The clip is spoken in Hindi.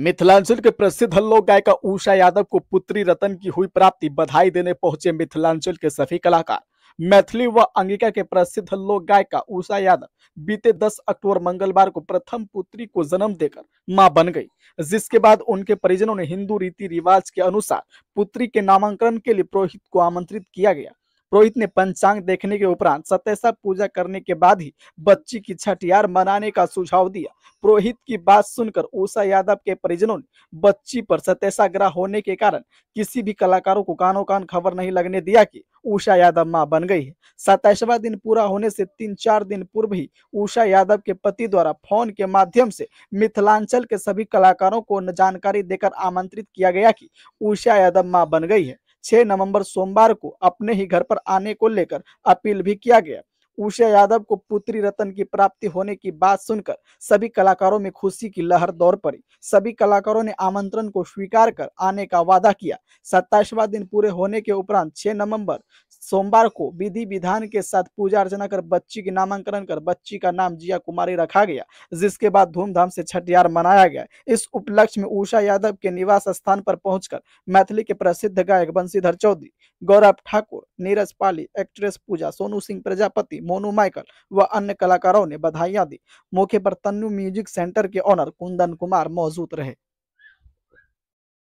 मिथिलांचल के प्रसिद्ध लोक गायिका उषा यादव को पुत्री रतन की हुई प्राप्ति बधाई देने पहुंचे मिथिलांचल के सभी कलाकार मैथिली व अंगिका के प्रसिद्ध लोक गायिका उषा यादव बीते 10 अक्टूबर मंगलवार को प्रथम पुत्री को जन्म देकर मां बन गई जिसके बाद उनके परिजनों ने हिंदू रीति रिवाज के अनुसार पुत्री के नामांकन के लिए पुरोहित को आमंत्रित किया गया रोहित ने पंचांग देखने के उपरांत सत्यसा पूजा करने के बाद ही बच्ची की छठियार मनाने का सुझाव दिया पुरोहित की बात सुनकर उषा यादव के परिजनों ने बच्ची पर ग्रह होने के कारण किसी भी कलाकारों को कानों कान खबर नहीं लगने दिया कि उषा यादव मां बन गई है सताइसवा दिन पूरा होने से तीन चार दिन पूर्व ही उषा यादव के पति द्वारा फोन के माध्यम से मिथिलांचल के सभी कलाकारों को जानकारी देकर आमंत्रित किया गया कि उषा यादव मां बन गई है 6 नवंबर सोमवार को अपने ही घर पर आने को लेकर अपील भी किया गया उषा यादव को पुत्री रतन की प्राप्ति होने की बात सुनकर सभी कलाकारों में खुशी की लहर दौड़ पड़ी सभी कलाकारों ने आमंत्रण को स्वीकार कर आने का वादा किया सत्ताईसवा दिन पूरे होने के उपरांत 6 नवंबर सोमवार को विधि विधान के साथ पूजा अर्चना कर बच्ची की नामांकन कर बच्ची का नाम जिया कुमारी रखा गया जिसके बाद धूमधाम से छठियार मनाया गया इस उपलक्ष्य में उषा यादव के निवास स्थान पर पहुंचकर मैथिली के प्रसिद्ध गायक बंशीधर चौधरी गौरव ठाकुर नीरज पाली एक्ट्रेस पूजा सोनू सिंह प्रजापति मोनू माइकल व अन्य कलाकारों ने बधाइयां दी मौके पर तन्नू म्यूजिक सेंटर के ऑनर कुंदन कुमार मौजूद रहे